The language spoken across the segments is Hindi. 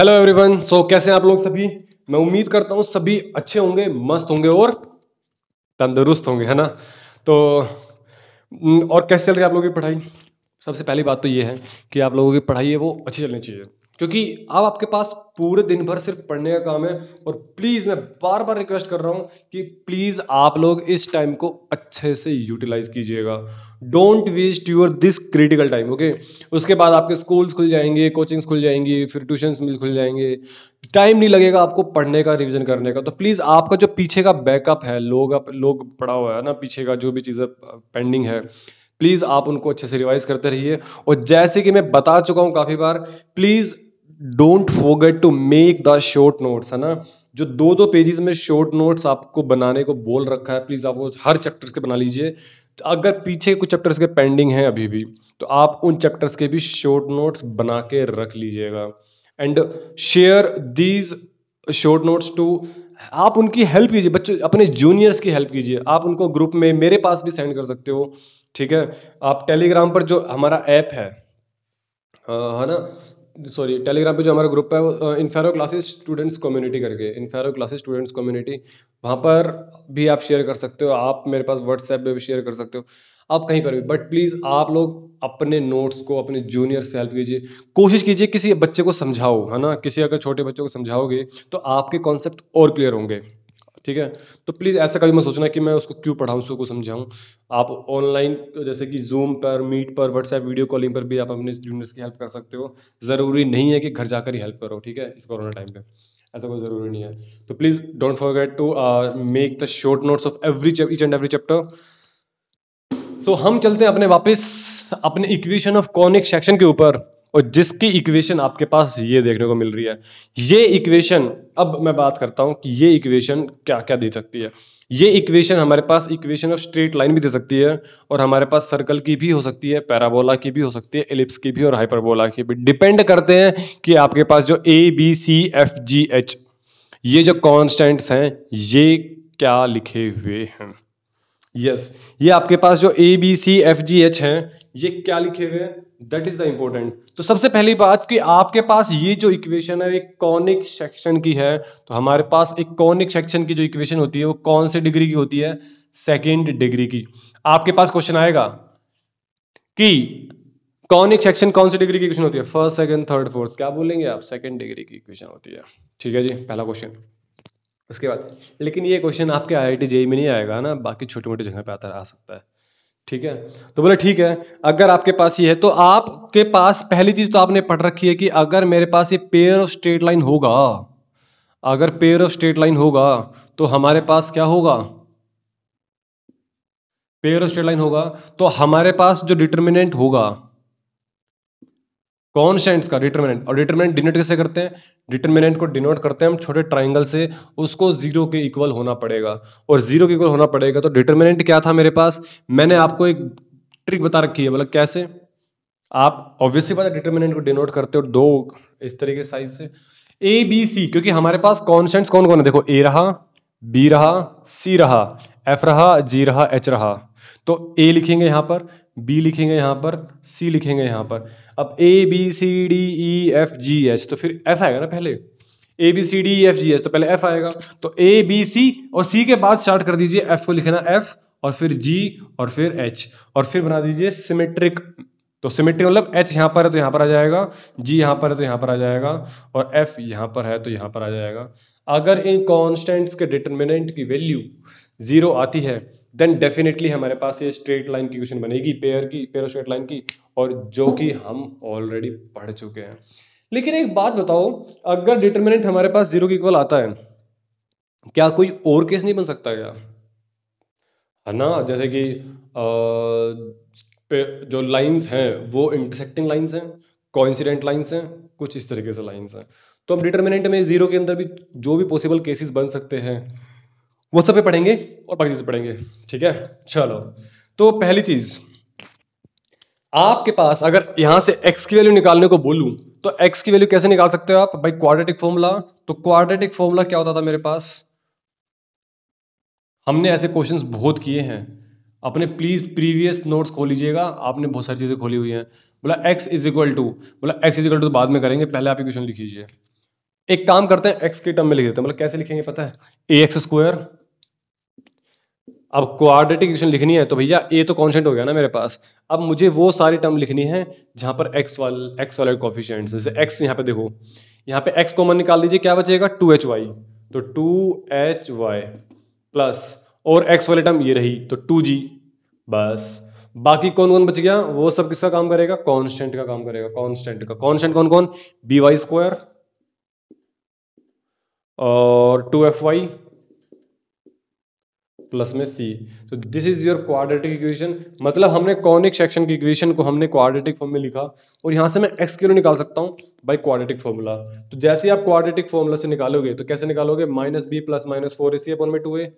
हेलो एवरीवन सो कैसे हैं आप लोग सभी मैं उम्मीद करता हूँ सभी अच्छे होंगे मस्त होंगे और तंदुरुस्त होंगे है ना तो और कैसे चल रही है आप लोगों की पढ़ाई सबसे पहली बात तो ये है कि आप लोगों की पढ़ाई है वो अच्छी चलनी चाहिए क्योंकि अब आपके पास पूरे दिन भर सिर्फ पढ़ने का काम है और प्लीज़ मैं बार बार रिक्वेस्ट कर रहा हूँ कि प्लीज़ आप लोग इस टाइम को अच्छे से यूटिलाइज कीजिएगा don't waste your this critical time okay उसके बाद आपके स्कूल्स खुल जाएंगे कोचिंग्स खुल जाएंगी फिर ट्यूशन मिल खुल जाएंगे टाइम नहीं लगेगा आपको पढ़ने का रिविज़न करने का तो प्लीज़ आपका जो पीछे का बैकअप है लोग आप लोग पढ़ा हुआ है ना पीछे का जो भी चीज़ें पेंडिंग है प्लीज़ आप उनको अच्छे से रिवाइज करते रहिए और जैसे कि मैं बता चुका हूँ काफ़ी बार please don't forget to make the short notes है ना जो दो दो पेजेस में शॉर्ट नोट्स आपको बनाने को बोल रखा है प्लीज़ आप वो हर चैप्टर्स के बना लीजिए तो अगर पीछे कुछ चैप्टर्स के पेंडिंग हैं अभी भी तो आप उन चैप्टर्स के भी शॉर्ट नोट्स बना के रख लीजिएगा and share these short notes to आप उनकी हेल्प कीजिए बच्चों अपने जूनियर्स की हेल्प कीजिए आप उनको ग्रुप में मेरे पास भी सेंड कर सकते हो ठीक है आप टेलीग्राम पर जो हमारा ऐप है है ना सॉरी टेलीग्राम पे जो हमारा ग्रुप है वो इन्फेरो क्लासेस स्टूडेंट्स कम्युनिटी करके इनफेरो क्लासेस स्टूडेंट्स कम्युनिटी वहाँ पर भी आप शेयर कर सकते हो आप मेरे पास व्हाट्सएप पे भी शेयर कर सकते हो आप कहीं पर भी बट प्लीज़ आप लोग अपने नोट्स को अपने जूनियर से हेल्प कीजिए कोशिश कीजिए किसी बच्चे को समझाओ है ना किसी अगर छोटे बच्चों को समझाओगे तो आपके कॉन्सेप्ट और क्लियर होंगे ठीक है तो प्लीज़ ऐसा कभी मत सोचना कि मैं उसको क्यों पढ़ाऊँ उसको समझाऊँ आप ऑनलाइन जैसे कि जूम पर मीट पर व्हाट्सएप वीडियो कॉलिंग पर भी आप अपने जूनियर्स की हेल्प कर सकते हो ज़रूरी नहीं है कि घर जाकर ही हेल्प करो ठीक है इस कोरोना टाइम पर ऐसा कोई ज़रूरी नहीं है तो please don't forget to make the short notes of every each and every chapter so हम चलते हैं अपने वापस अपने इक्वेशन ऑफ कॉनिक सेक्शन के ऊपर और जिसकी इक्वेशन आपके पास ये देखने को मिल रही है ये इक्वेशन अब मैं बात करता हूं कि ये इक्वेशन क्या क्या दे सकती है ये इक्वेशन हमारे पास इक्वेशन ऑफ स्ट्रेट लाइन भी दे सकती है और हमारे पास सर्कल की भी हो सकती है पैराबोला की भी हो सकती है एलिप्स की भी और हाइपरबोला की भी डिपेंड करते हैं कि आपके पास जो A B C F G H ये जो कॉन्स्टेंट्स हैं ये क्या लिखे हुए हैं यस yes, ये आपके पास जो A B C F G H हैं ये क्या लिखे हुए हैं दैट इज द इंपोर्टेंट तो सबसे पहली बात कि आपके पास ये जो इक्वेशन है एक कॉनिक सेक्शन की है तो हमारे पास एक कॉनिक सेक्शन की जो इक्वेशन होती है वो कौन से डिग्री की होती है सेकेंड डिग्री की आपके पास क्वेश्चन आएगा कि कॉनिक सेक्शन कौन सी डिग्री की इक्वेशन होती है फर्स्ट सेकेंड थर्ड फोर्थ क्या बोलेंगे आप सेकेंड डिग्री की इक्वेशन होती है ठीक है जी पहला क्वेश्चन उसके बाद लेकिन ये क्वेश्चन आपके आई आई टी जेई में नहीं आएगा ना बाकी छोटे मोटे जगह पे आता आ सकता है ठीक है तो बोले ठीक है अगर आपके पास ये है तो आपके पास पहली चीज तो आपने पढ़ रखी है कि अगर मेरे पास ये पेयर ऑफ स्ट्रेट लाइन होगा अगर पेयर ऑफ स्ट्रेट लाइन होगा तो हमारे पास क्या होगा पेयर ऑफ स्ट्रेट लाइन होगा तो हमारे पास जो डिटर्मिनेंट होगा कॉन्स्टेंट्स का डिटर्मिनेंट और डिटर्मिनेंट डिनोट कैसे करते हैं डिटर्मिनेंट को डिनोट करते हैं हम छोटे ट्राइंगल से उसको जीरो के इक्वल होना पड़ेगा और जीरो के इक्वल होना पड़ेगा तो डिटर्मिनेंट क्या था मेरे पास मैंने आपको एक ट्रिक बता रखी है मतलब कैसे आप ऑब्वियसली बात डिटर्मिनेंट को डिनोट करते हो दो इस तरीके साइज से ए बी सी क्योंकि हमारे पास कॉन्स्टेंट्स कौन कौन है देखो ए रहा बी रहा सी रहा एफ रहा जी रहा एच रहा तो ए लिखेंगे यहां पर बी लिखेंगे यहाँ पर सी लिखेंगे यहाँ पर अब A B C D E F G H तो फिर एफ आएगा ना पहले A B C D F G H तो पहले एफ आएगा तो ए बी सी और सी के बाद स्टार्ट कर दीजिए एफ को लिखना एफ और फिर जी और फिर एच और फिर बना दीजिए सिमेट्रिक तो सिमेट्रिक मतलब एच यहाँ पर है तो यहाँ पर आ जाएगा जी यहाँ पर है तो यहाँ पर आ जाएगा और एफ यहाँ पर है तो यहाँ पर आ जाएगा अगर इन कॉन्स्टेंट्स के डिटर्मिनेंट की वैल्यू ज़ीरो आती है देन डेफिनेटली हमारे पास ये स्ट्रेट लाइन की क्वेश्चन बनेगी पेयर की पेयर स्ट्रेट लाइन की और जो कि हम ऑलरेडी पढ़ चुके हैं लेकिन एक बात बताओ अगर डिटर्मिनेंट हमारे पास जीरो की इक्वल आता है क्या कोई और केस नहीं बन सकता क्या है ना जैसे कि आ, जो लाइंस हैं वो इंटरसेक्टिंग लाइंस हैं कोइंसिडेंट लाइंस हैं कुछ इस तरीके से लाइंस हैं तो अब डिटर्मिनेंट में ज़ीरो के अंदर भी जो भी पॉसिबल केसेस बन सकते हैं वो सब पे पढ़ेंगे और बाकी चीज़ें पढ़ेंगे ठीक है चलो तो पहली चीज़ आपके पास अगर यहां से x की वैल्यू निकालने को बोलूं तो x की वैल्यू कैसे निकाल सकते हो आप भाई क्वाड्रेटिक फॉर्मूला तो क्वाड्रेटिक फॉर्मूला क्या होता था मेरे पास हमने ऐसे क्वेश्चंस बहुत किए हैं अपने प्लीज़ प्रीवियस नोट्स खोल लीजिएगा आपने बहुत सारी चीज़ें खोली हुई हैं बोला x इज इक्वल टू बोला x इज इक्वल टू बाद में करेंगे पहले आप क्वेश्चन लिख लीजिए एक काम करते हैं एक्स के टर्म में लिख देते हैं मतलब कैसे लिखेंगे पता है ए एक्स स्क्वायर अब क्वाड्रेटिक इक्वेशन लिखनी है तो भैया ए तो कॉन्स्टेंट हो गया ना मेरे पास अब मुझे वो सारी टर्म लिखनी है जहां पर एक्स वाल एक्स वाले कॉफिशियंट जैसे एक्स यहाँ पे देखो यहाँ पे एक्स कॉमन निकाल दीजिए क्या बचेगा टू एच वाई तो टू एच वाई प्लस और एक्स वाले टर्म ये रही तो टू जी बस बाकी कौन कौन बच गया वो सब किसका काम करेगा कॉन्स्टेंट का काम करेगा कॉन्स्टेंट का कॉन्स्टेंट कौन कौन बी वाई स्क्वायर और टू एफ वाई प्लस में सी तो this is your quadratic equation मतलब हमने कॉनिक सेक्शन की इक्वेशन को हमने क्वाड्रेटिक फॉर्म में लिखा और यहां से मैं एक्स क्यू निकाल सकता हूं बाय क्वाड्रेटिक फॉर्मूला तो जैसे ही आप क्वाड्रेटिक फॉर्मूला से निकालोगे तो कैसे निकालोगे minus B plus minus four A C upon में टू ए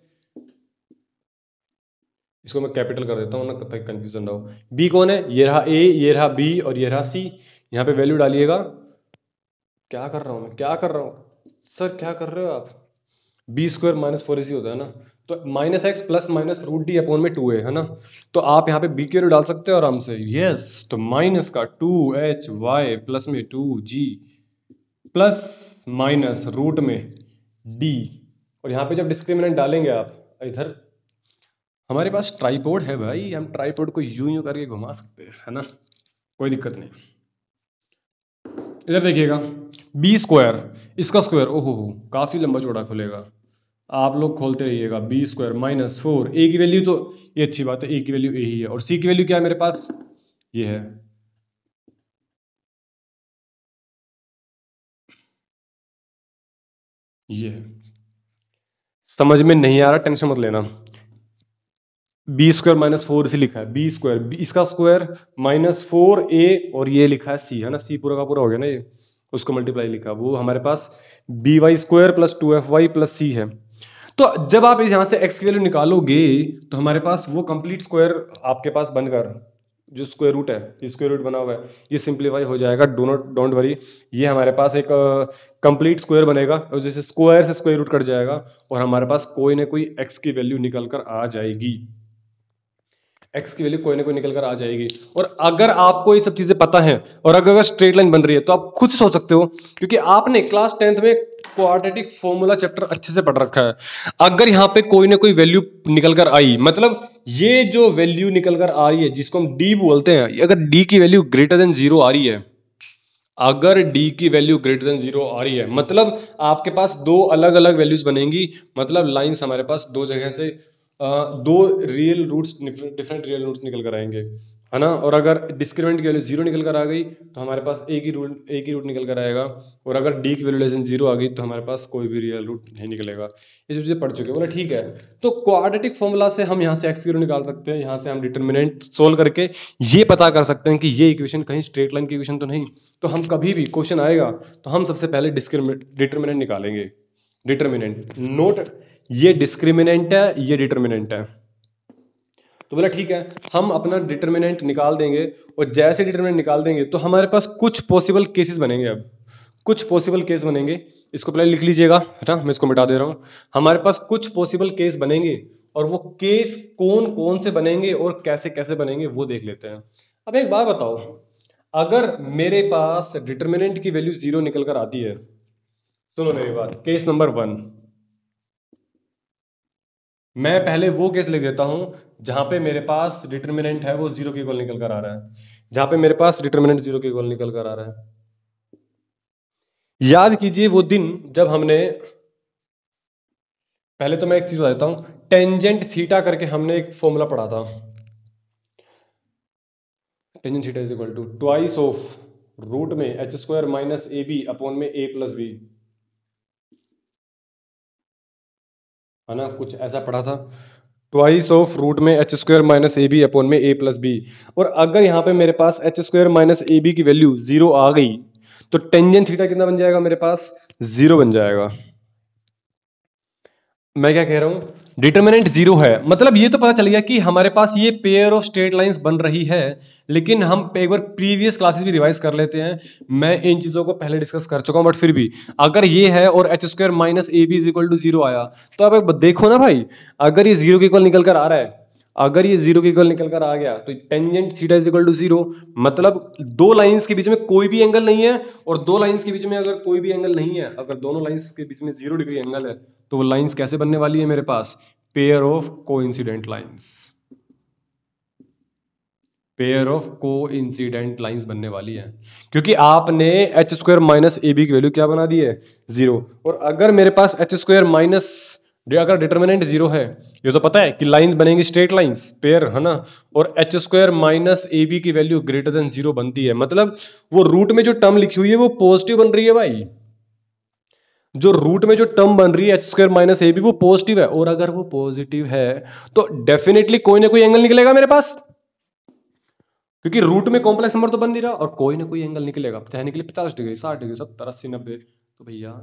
इसको मैं कैपिटल कर देता हूँ ना तक कंफ्यूजन ना हो बी कौन है ये रहा ए ये रहा बी और ये रहा सी यहाँ पे वैल्यू डालिएगा क्या कर रहा हूँ मैं क्या कर रहा हूँ सर क्या कर रहे हो आप B square minus four A C होता है ना तो minus X plus minus root D upon में टू ए है ना तो आप यहाँ पे बी के डाल सकते हो आराम से यस yes, तो माइनस का टू एच वाई प्लस में two G plus minus root में डी और यहाँ पे जब डिस्क्रिमिनेंट डालेंगे आप इधर हमारे पास ट्राईपोर्ड है भाई हम ट्राईपोर्ड को यू यू करके घुमा सकते हैं है ना कोई दिक्कत नहीं इधर देखिएगा बी स्क्वायर इसका स्क्वायर ओहो हो काफ़ी लंबा चौड़ा खुलेगा आप लोग खोलते रहिएगा B square minus four A की वैल्यू तो ये अच्छी बात है ए की वैल्यू ए ही है और सी की वैल्यू क्या है मेरे पास ये है ये है समझ में नहीं आ रहा टेंशन मत लेना बी स्क्वायर माइनस फोर इसी लिखा है बी स्क्वायर इसका स्क्वायर माइनस फोर ए और ये लिखा है सी है ना सी पूरा का पूरा हो गया ना ये उसको मल्टीप्लाई लिखा वो हमारे पास B Y square plus two F Y plus C है तो जब आप यहां से एक्स की वैल्यू निकालोगे तो हमारे पास वो कंप्लीट स्क्वायर आपके पास बनकर जो स्क्वायर रूट है स्क्वायर रूट बना हुआ है ये सिंप्लीफाई हो जाएगा डो नॉट डोंट वरी ये हमारे पास एक कंप्लीट uh, स्क्वायर बनेगा और जैसे स्क्वायर से स्क्वायर रूट कट जाएगा और हमारे पास कोई ना कोई एक्स की वैल्यू निकल कर आ जाएगी एक्स की वैल्यू कोई ना कोई निकल कर आ जाएगी और अगर आपको ये सब चीज़ें पता है और अगर अगर स्ट्रेट लाइन बन रही है तो आप खुद सोच सकते हो क्योंकि आपने क्लास टेंथ में क्वाड्रेटिक फॉर्मूला चैप्टर अच्छे से पढ़ रखा है अगर यहाँ पे कोई ना कोई वैल्यू निकल कर आई मतलब ये जो वैल्यू निकल कर आ रही है जिसको हम डी बोलते हैं अगर डी की वैल्यू ग्रेटर देन जीरो आ रही है अगर d की वैल्यू ग्रेटर देन जीरो आ रही है मतलब आपके पास दो अलग अलग वैल्यूज बनेंगी मतलब लाइंस हमारे पास दो जगह से दो real roots different real roots निकल कर आएंगे है ना और अगर डिस्क्रिमेंट की वैल्यू जीरो निकल कर आ गई तो हमारे पास एक ही रूट एक ही रूट निकल कर आएगा और अगर डी की वैल्यूलेशन जीरो आ गई तो हमारे पास कोई भी रियल रूट नहीं निकलेगा इस चीज़ें पढ़ चुके हैं बोला ठीक है तो क्वाड्रेटिक फॉर्मूला से हम यहाँ से एक्स जीरो निकाल सकते हैं यहाँ से हम डिटर्मिनेंट सोल्व करके ये पता कर सकते हैं कि ये इक्वेशन कहीं स्ट्रेट लाइन की इक्वेशन तो नहीं तो हम कभी भी क्वेश्चन आएगा तो हम सबसे पहले डिस्क्रिमिनेट डिटर्मिनेंट निकालेंगे डिटर्मिनेंट नोट ये डिस्क्रिमिनेंट है ये डिटर्मिनेंट है तो बोला ठीक है हम अपना डिटर्मिनेंट निकाल देंगे और जैसे डिटर्मिनेंट निकाल देंगे तो हमारे पास कुछ पॉसिबल केसेस बनेंगे अब कुछ पॉसिबल केस बनेंगे इसको पहले लिख लीजिएगा है ना मैं इसको मिटा दे रहा हूँ हमारे पास कुछ पॉसिबल केस बनेंगे और वो केस कौन कौन से बनेंगे और कैसे कैसे बनेंगे वो देख लेते हैं अब एक बात बताओ अगर मेरे पास डिटर्मिनेंट की वैल्यू जीरो निकल कर आती है सुनो मेरी बात केस नंबर वन मैं पहले वो केस लिख देता हूं जहां पे मेरे पास डिटर्मिनेंट है वो जीरो के इक्वल निकल कर आ रहा है जहां पे मेरे पास डिटर्मिनेंट जीरो के इक्वल निकल कर आ रहा है याद कीजिए वो दिन जब हमने पहले तो मैं एक चीज बता देता हूं टेंजेंट थीटा करके हमने एक फॉर्मूला पढ़ा था tangent theta is equal to twice of root में H square minus A B upon में ए प्लस बी है ना कुछ ऐसा पढ़ा था ट्वाइस ऑफ रूट में H square minus A B upon में ए प्लस बी और अगर यहाँ पे मेरे पास H square minus A B की वैल्यू जीरो आ गई तो टेंजन थीटा कितना बन जाएगा मेरे पास जीरो बन जाएगा मैं क्या कह रहा हूं डिटर्मिनेंट जीरो है मतलब ये तो पता चल गया कि हमारे पास ये पेयर ऑफ स्ट्रेट लाइंस बन रही है लेकिन हम एक बार प्रीवियस क्लासेस भी रिवाइज कर लेते हैं मैं इन चीज़ों को पहले डिस्कस कर चुका हूँ बट फिर भी अगर ये है और H square minus A B is equal to zero आया तो आप एक देखो ना भाई अगर ये जीरो के इक्वल निकल कर आ रहा है अगर ये जीरो के इक्वल निकल कर आ गया तो tangent theta is equal to zero मतलब दो लाइंस के बीच में कोई भी एंगल नहीं है और दो लाइंस के बीच में अगर कोई भी एंगल नहीं है अगर दोनों लाइंस के बीच में जीरो डिग्री एंगल है तो वो लाइंस कैसे बनने वाली है मेरे पास pair of coincident lines pair of coincident lines बनने वाली है क्योंकि आपने H square minus A B की वैल्यू क्या बना दी है जीरो और अगर मेरे पास एच स्क्वायर माइनस अगर डिटर्मिनेंट जीरो है ये तो पता है कि लाइंस बनेंगी स्ट्रेट लाइंस पेयर है ना और H square minus A B की वैल्यू ग्रेटर देन जीरो बनती है मतलब वो रूट में जो टर्म लिखी हुई है वो पॉजिटिव बन रही है भाई जो रूट में जो टर्म बन रही है H square minus A B वो पॉजिटिव है और अगर वो पॉजिटिव है तो डेफिनेटली कोई ना कोई एंगल निकलेगा मेरे पास क्योंकि रूट में कॉम्प्लेक्स नंबर तो बन नहीं रहा और कोई ना कोई एंगल निकलेगा चाहे निकले पचास डिग्री साठ डिग्री सत्तर अस्सी नब्बे तो भैया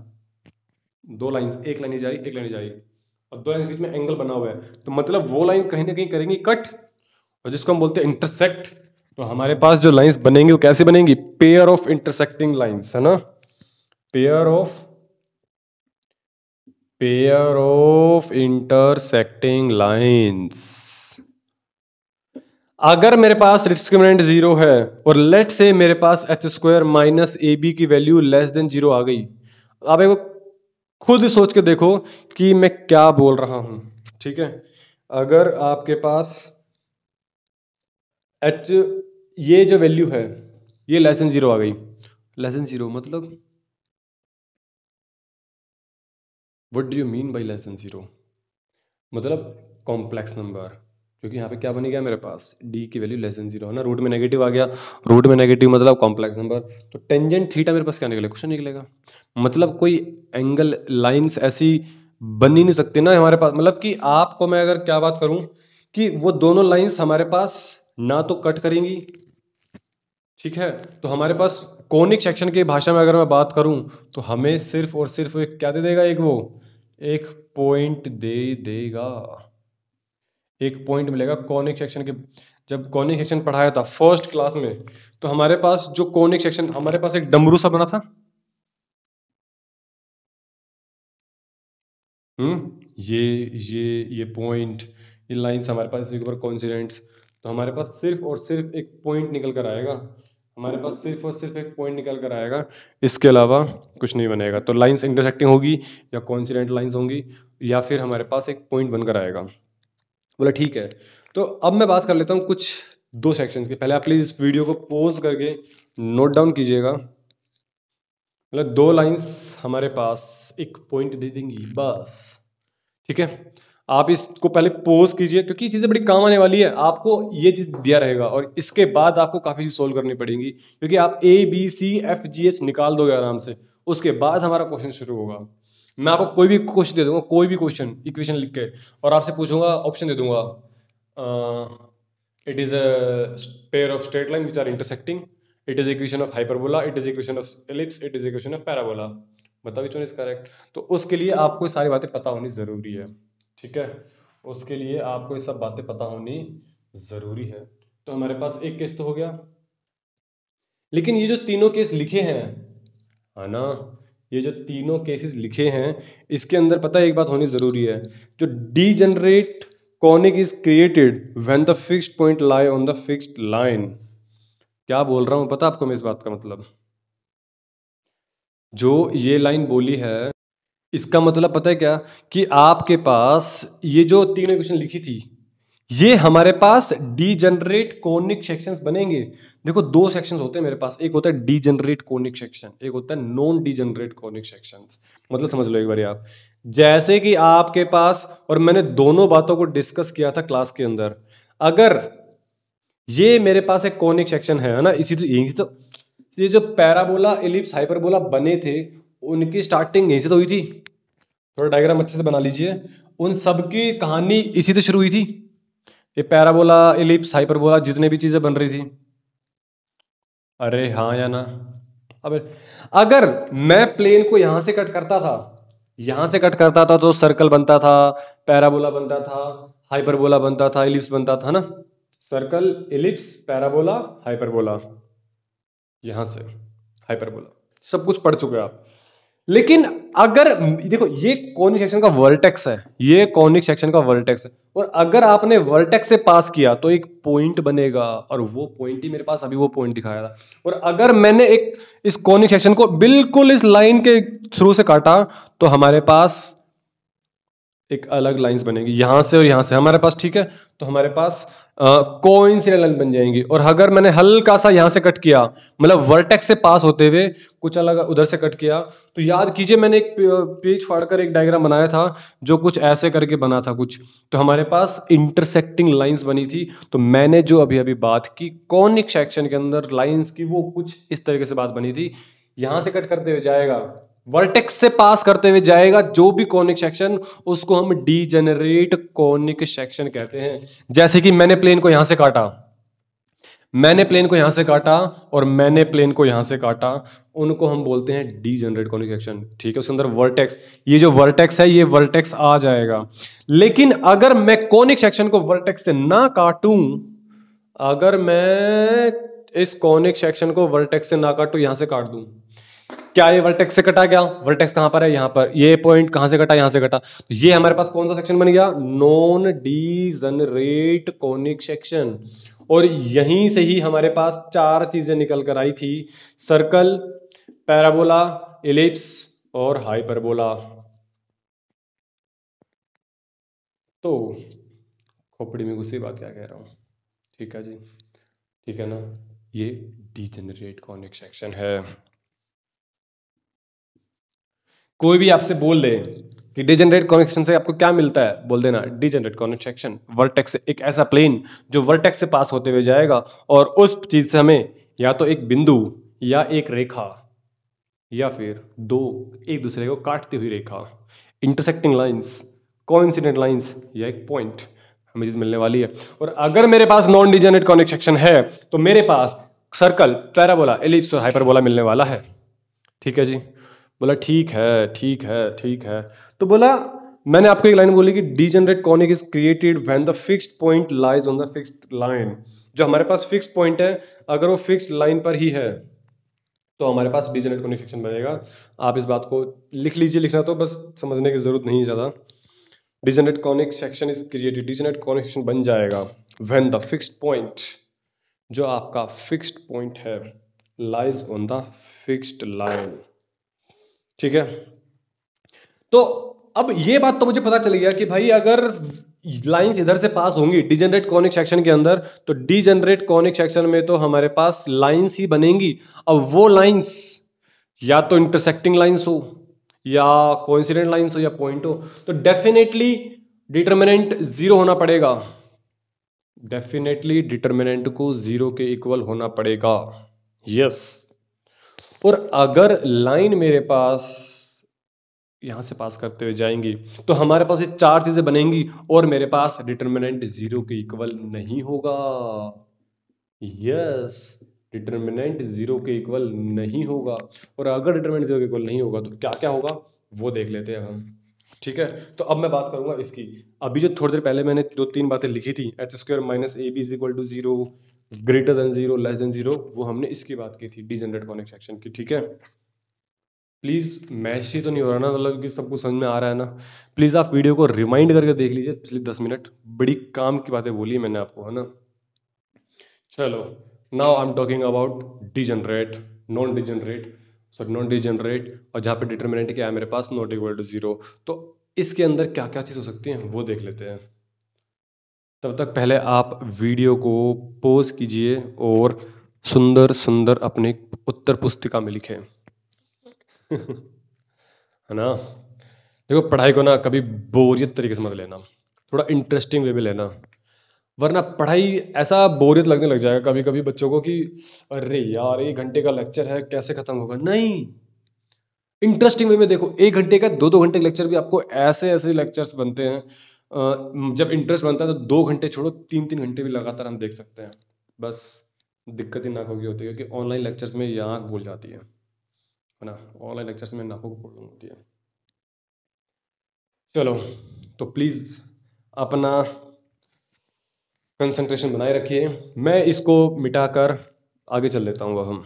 दो लाइन्स एक लाइन जा रही एक लाइन जा रही और दो लाइन के बीच में एंगल बना हुआ है तो मतलब वो लाइन कहीं ना कहीं करेंगी कट और जिसको हम बोलते हैं इंटरसेक्ट तो हमारे पास जो लाइंस बनेंगी वो कैसे बनेंगी पेयर ऑफ इंटरसेक्टिंग लाइंस है ना pair of pair of intersecting lines अगर मेरे पास डिस्क्रिमिनेंट जीरो है और लेट से मेरे पास H square minus A B की वैल्यू लेस देन जीरो आ गई आप एक खुद सोच के देखो कि मैं क्या बोल रहा हूं ठीक है अगर आपके पास एच ये जो वैल्यू है ये लेसन जीरो आ गई लेसन जीरो मतलब what do you mean by less than zero मतलब कॉम्प्लेक्स नंबर क्योंकि यहाँ पे क्या बन गया मेरे पास डी की वैल्यू लेस देन जीरो है ना रूट में नेगेटिव आ गया रूट में नेगेटिव मतलब कॉम्प्लेक्स नंबर तो टेंजेंट थीटा मेरे पास क्या निकलेगा कुछ निकलेगा मतलब कोई एंगल लाइंस ऐसी बन ही नहीं सकती ना हमारे पास मतलब कि आपको मैं अगर क्या बात करूं कि वो दोनों लाइन्स हमारे पास ना तो कट करेंगी ठीक है तो हमारे पास कोनिक सेक्शन की भाषा में अगर मैं बात करूं तो हमें सिर्फ और सिर्फ एक क्या दे देगा एक वो एक पॉइंट दे देगा एक पॉइंट मिलेगा कॉनिक सेक्शन के जब कॉनिक सेक्शन पढ़ाया था फर्स्ट क्लास में तो हमारे पास जो कॉनिक सेक्शन हमारे पास एक डमरू सा बना था हम्म ये ये ये पॉइंट ये लाइन्स हमारे पास इसके ऊपर कॉन्सिडेंट्स तो हमारे पास सिर्फ और सिर्फ एक पॉइंट निकल कर आएगा हमारे पास सिर्फ और सिर्फ एक पॉइंट निकल कर आएगा इसके अलावा कुछ नहीं बनेगा तो लाइंस इंटरसेक्टिंग होगी या कॉन्सिडेंट लाइंस होंगी या फिर हमारे पास एक पॉइंट बनकर आएगा बोला ठीक है तो अब मैं बात कर लेता हूँ कुछ दो सेक्शंस की पहले आप प्लीज़ इस वीडियो को पोज करके नोट डाउन कीजिएगा मतलब दो लाइंस हमारे पास एक पॉइंट दे देंगी बस ठीक है आप इसको पहले पोज कीजिए क्योंकि ये चीज़ें बड़ी काम आने वाली है आपको ये चीज़ दिया रहेगा और इसके बाद आपको काफ़ी चीज़ सोल्व करनी पड़ेगी क्योंकि आप A B C F G H निकाल दोगे आराम से उसके बाद हमारा क्वेश्चन शुरू होगा मैं आपको कोई भी क्वेश्चन दे दूंगा कोई भी क्वेश्चन इक्वेशन लिख के और आपसे पूछूंगा ऑप्शन दे दूंगा it is a pair of straight line which are intersecting it is equation of hyperbola it is equation of ellipse it is equation of parabola बताओ विच वन इज़ करेक्ट तो उसके लिए आपको सारी बातें पता होनी ज़रूरी है ठीक है उसके लिए आपको ये सब बातें पता होनी ज़रूरी है तो हमारे पास एक केस तो हो गया लेकिन ये जो तीनों केस लिखे हैं है ना ये जो तीनों केसेस लिखे हैं इसके अंदर पता है एक बात होनी ज़रूरी है जो degenerate conic is created when the fix point lie on the fix line क्या बोल रहा हूं पता आपको मैं इस बात का मतलब जो ये लाइन बोली है इसका मतलब पता है क्या कि आपके पास ये जो तीनों क्वेश्चन लिखी थी ये हमारे पास डी जनरेट कॉनिक सेक्शन बनेंगे देखो दो सेक्शन होते हैं मेरे पास एक होता है डी जनरेट कॉनिक सेक्शन एक होता है non degenerate conic section मतलब समझ लो एक बार आप जैसे कि आपके पास और मैंने दोनों बातों को डिस्कस किया था क्लास के अंदर अगर ये मेरे पास एक कॉनिक सेक्शन है ना इसी तो यहीं तो ये जो पैराबोला एलिप्स हाइपरबोला बने थे उनकी स्टार्टिंग यहीं से तो हुई थी थोड़ा डायग्राम अच्छे से बना लीजिए उन सबकी कहानी इसी से शुरू हुई थी ये पैराबोला एलिप्स हाइपरबोला जितने भी चीज़ें बन रही थी अरे हाँ या ना अब अगर मैं प्लेन को यहां से कट करता था यहां से कट करता था तो सर्कल बनता था पैराबोला बनता था हाइपरबोला बनता था इलिप्स बनता था ना सर्कल इलिप्स पैराबोला हाइपरबोला यहां से हाइपरबोला सब कुछ पढ़ चुके आप लेकिन अगर देखो ये कॉनिक सेक्शन का वर्टेक्स है ये कॉनिक सेक्शन का वर्टेक्स है और अगर आपने वर्टेक्स से पास किया तो एक पॉइंट बनेगा और वो पॉइंट ही मेरे पास अभी वो पॉइंट दिखाया था और अगर मैंने एक इस कॉनिक सेक्शन को बिल्कुल इस लाइन के थ्रू से काटा तो हमारे पास एक अलग लाइंस बनेगी यहां से और यहां से हमारे पास ठीक है तो हमारे पास कोइंसिडेंट बन जाएंगी और अगर मैंने हल्का सा यहां से कट किया मतलब वर्टेक्स से पास होते हुए कुछ अलग उधर से कट किया तो याद कीजिए मैंने एक पेज फाड़कर एक डायग्राम बनाया था जो कुछ ऐसे करके बना था कुछ तो हमारे पास इंटरसेक्टिंग लाइंस बनी थी तो मैंने जो अभी अभी बात की कॉनिक सेक्शन के अंदर लाइन्स की वो कुछ इस तरीके से बात बनी थी यहां से कट करते हुए जाएगा वर्टेक्स से पास करते हुए जाएगा जो भी कॉनिक सेक्शन उसको हम डी जनरेट कॉनिक सेक्शन कहते हैं जैसे कि मैंने प्लेन को यहां से काटा मैंने प्लेन को यहां से काटा और मैंने प्लेन को यहां से काटा उनको हम बोलते हैं डी जनरेट कॉनिक सेक्शन ठीक है उसके अंदर वर्टेक्स ये जो वर्टेक्स है ये वर्टेक्स आ जाएगा लेकिन अगर मैं कॉनिक सेक्शन को वर्टेक्स से ना काटूं अगर मैं इस कॉनिक सेक्शन को वर्टेक्स से ना काटूं यहां से काट दूं क्या ये वर्टेक्स से कटा गया वर्टेक्स कहां पर है यहां पर ये पॉइंट कहां से कटा यहां से कटा तो ये हमारे पास कौन सा सेक्शन बन गया non degenerate conic section और यहीं से ही हमारे पास चार चीजें निकल कर आई थी सर्कल पैराबोला इलिप्स और हाइपरबोला तो खोपड़ी में घुसी बात क्या कह रहा हूं ठीक है जी ठीक है ना ये डीजनरेट कॉनिक सेक्शन है कोई भी आपसे बोल दे कि डिजेनरेट कॉनेक्शन से आपको क्या मिलता है बोल देना डिजेनरेट कॉनेक्शन वर्टेक्स एक ऐसा प्लेन जो वर्टेक्स से पास होते हुए जाएगा और उस चीज से हमें या तो एक बिंदु या एक रेखा या फिर दो एक दूसरे को काटती हुई रेखा इंटरसेक्टिंग लाइंस कॉन्सिडेंट लाइंस या एक पॉइंट हमें चीज मिलने वाली है और अगर मेरे पास नॉन डिजेनरेट कॉनेक्शन है तो मेरे पास सर्कल पैराबोला एलिप्स और हाइपरबोला मिलने वाला है ठीक है जी बोला ठीक है ठीक है ठीक है तो बोला मैंने आपको एक लाइन बोली कि degenerate conic is created when the fixed point lies on the fixed line जो हमारे पास फिक्स्ड पॉइंट है अगर वो फिक्स्ड लाइन पर ही है तो हमारे पास डीजनरेट फिक्शन बनेगा आप इस बात को लिख लीजिए लिखना तो बस समझने की जरूरत नहीं ज़्यादा generate conic section is created conic section बन जाएगा व्हेन द फिक्स्ड पॉइंट जो आपका फिक्स्ड पॉइंट है lies on the fixed line ठीक है तो अब ये बात तो मुझे पता चल गया कि भाई अगर लाइंस इधर से पास होंगी डिजेनरेट कॉनिक सेक्शन के अंदर तो डिजेनरेट कॉनिक सेक्शन में तो हमारे पास लाइंस ही बनेंगी अब वो लाइंस या तो इंटरसेक्टिंग लाइंस हो या कोइंसिडेंट लाइंस हो या पॉइंट हो तो डेफिनेटली डिटर्मिनेंट जीरो होना पड़ेगा डेफिनेटली डिटर्मिनेंट को जीरो के इक्वल होना पड़ेगा यस yes. और अगर लाइन मेरे पास यहां से पास करते हुए जाएंगी तो हमारे पास ये चार चीज़ें बनेंगी और मेरे पास डिटर्मिनेंट ज़ीरो के इक्वल नहीं होगा यस डिटर्मिनेंट ज़ीरो के इक्वल नहीं होगा और अगर डिटर्मिनेंट ज़ीरो के इक्वल नहीं होगा तो क्या क्या होगा वो देख लेते हैं हम ठीक है तो अब मैं बात करूंगा इसकी अभी जो थोड़ी देर पहले मैंने दो तीन बातें लिखी थी H square minus A B is equal to zero greater than zero less than zero वो हमने इसकी बात की थी डी जनरेट कॉनिक सेक्शन की ठीक है प्लीज़ मैच ही तो नहीं हो रहा ना मतलब कि सबको समझ में आ रहा है ना प्लीज़ आप वीडियो को रिमाइंड करके देख लीजिए पिछले दस मिनट बड़ी काम की बातें बोली मैंने आपको है ना चलो now I am talking about degenerate non degenerate sorry non degenerate और जहाँ पे डिटर्मिनेंट क्या है मेरे पास नॉट इक्वल टू जीरो तो इसके अंदर क्या क्या चीज़ हो सकती है वो देख लेते हैं तब तक पहले आप वीडियो को पोज कीजिए और सुंदर सुंदर अपने उत्तर पुस्तिका में लिखें है ना देखो पढ़ाई को ना कभी बोरियत तरीके से मत लेना थोड़ा इंटरेस्टिंग वे में लेना वरना पढ़ाई ऐसा बोरियत लगने लग जाएगा कभी कभी बच्चों को कि अरे यार एक घंटे का लेक्चर है कैसे ख़त्म होगा नहीं इंटरेस्टिंग वे में देखो एक घंटे का दो दो घंटे लेक्चर भी आपको ऐसे ऐसे लेक्चर्स बनते हैं जब इंटरेस्ट बनता है तो दो घंटे छोड़ो तीन तीन घंटे भी लगातार हम देख सकते हैं बस दिक्कत ही नाकों की होती है क्योंकि ऑनलाइन लेक्चर्स में ये आँख भूल जाती है है ना ऑनलाइन लेक्चर्स में नाकों की प्रॉब्लम होती है चलो तो प्लीज़ अपना कंसंट्रेशन बनाए रखिए मैं इसको मिटाकर आगे चल लेता हूँ हम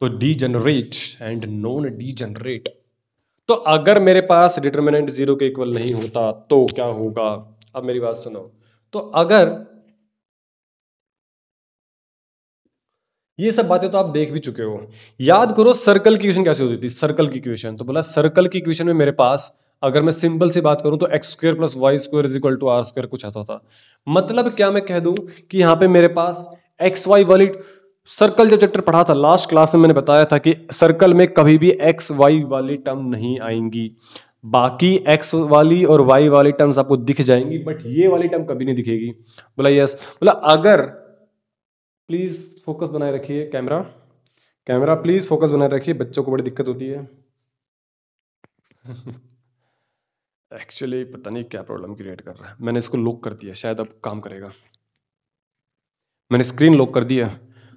तो degenerate and non degenerate तो अगर मेरे पास डिटर्मिनेंट जीरो के इक्वल नहीं होता तो क्या होगा अब मेरी बात सुनो तो अगर ये सब बातें तो आप देख भी चुके हो याद करो सर्कल की क्वेश्चन कैसे होती थी सर्कल की क्वेश्चन तो बोला सर्कल की क्वेश्चन में मेरे पास अगर मैं सिंपल से बात करूं तो X square plus Y square is equal to R square कुछ आता होता मतलब क्या मैं कह दूं कि यहां पे मेरे पास एक्स वाई वाली सर्कल जब चैप्टर पढ़ा था लास्ट क्लास में मैंने बताया था कि सर्कल में कभी भी एक्स वाई वाली टर्म नहीं आएंगी बाकी एक्स वाली और वाई वाली टर्म्स आपको दिख जाएंगी बट ये वाली टर्म कभी नहीं दिखेगी बोला यस बोला अगर प्लीज़ फोकस बनाए रखिए कैमरा कैमरा प्लीज़ फोकस बनाए रखिए बच्चों को बड़ी दिक्कत होती है एक्चुअली पता नहीं क्या प्रॉब्लम क्रिएट कर रहा है मैंने इसको लॉक कर दिया शायद अब काम करेगा मैंने स्क्रीन लॉक कर दिया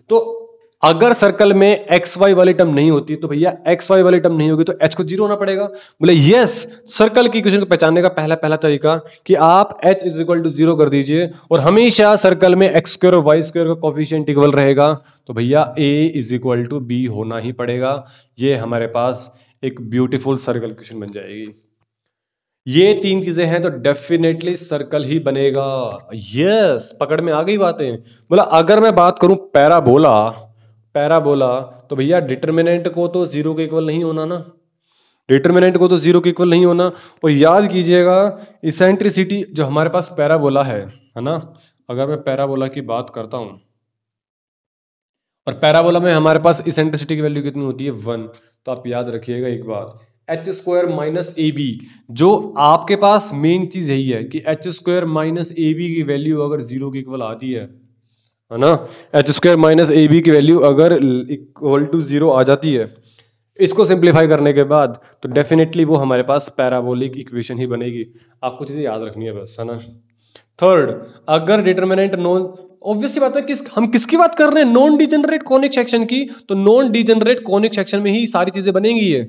तो अगर सर्कल में एक्स वाई वाली टर्म नहीं होती तो भैया एक्स वाई वाली टर्म नहीं होगी तो एच को जीरो होना पड़ेगा बोले यस सर्कल की क्वेश्चन को पहचानने का पहला पहला तरीका कि आप H is equal to zero कर दीजिए और हमेशा सर्कल में एक्स स्क्र और वाई स्क्र का कॉफिशियंट इक्वल रहेगा तो भैया A is equal to B होना ही पड़ेगा ये हमारे पास एक ब्यूटिफुल सर्कल क्वेश्चन बन जाएगी ये तीन चीजें हैं तो डेफिनेटली सर्कल ही बनेगा यस पकड़ में आ गई बातें बोला अगर मैं बात करूं पैराबोला पैराबोला तो भैया डिटर्मिनेंट को तो जीरो के इक्वल नहीं होना ना डिटर्मिनेंट को तो जीरो के इक्वल नहीं होना और याद कीजिएगा इसेंट्रिसिटी जो हमारे पास पैराबोला है है ना अगर मैं पैराबोला की बात करता हूं और पैराबोला में हमारे पास इसेंट्रिसिटी की वैल्यू कितनी होती है वन तो आप याद रखिएगा एक बात H square minus A B जो आपके पास मेन चीज़ यही है कि H square minus A B की वैल्यू अगर जीरो के इक्वल आती है है ना H square minus A B की वैल्यू अगर इक्वल टू जीरो आ जाती है इसको सिंप्लीफाई करने के बाद तो डेफिनेटली वो हमारे पास पैराबोलिक इक्वेशन ही बनेगी आपको चीज़ें याद रखनी है बस है ना थर्ड अगर डिटर्मिनेंट नॉन ऑब्वियसली बात है किस हम किसकी बात कर रहे हैं नॉन डिजनरेट कॉनिक सेक्शन की तो नॉन डिजनरेट कॉनिक सेक्शन में ही सारी चीज़ें बनेंगी है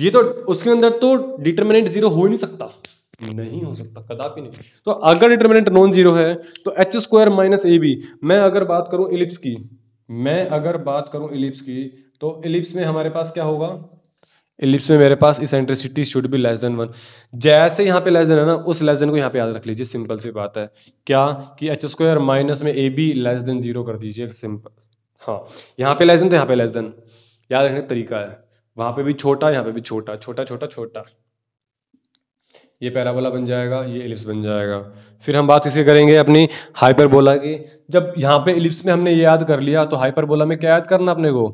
ये तो उसके अंदर तो डिटर्मिनेंट जीरो हो नहीं सकता नहीं हो सकता कदापि नहीं तो अगर डिटर्मिनेंट नॉन जीरो है तो H square minus A B मैं अगर बात करूं इलिप्स की मैं अगर बात करूं इलिप्स की तो इलिप्स में हमारे पास क्या होगा इलिप्स में मेरे पास eccentricity should be less than one जैसे यहाँ पे लेस देन है ना उस लेस देन को यहाँ पे याद रख लीजिए सिंपल सी बात है क्या कि एच स्क्वायर माइनस में A B less than zero कर दीजिए सिंपल हाँ यहाँ पे लेस देन तो यहाँ पे लेस देन याद रखने का तरीका है वहां पे भी छोटा यहाँ पे भी छोटा छोटा छोटा छोटा ये पैराबोला बन जाएगा ये इलिप्स बन जाएगा फिर हम बात इसे करेंगे अपनी हाइपरबोला की जब यहाँ पे इलिप्स में हमने ये याद कर लिया तो हाइपरबोला में क्या याद करना अपने को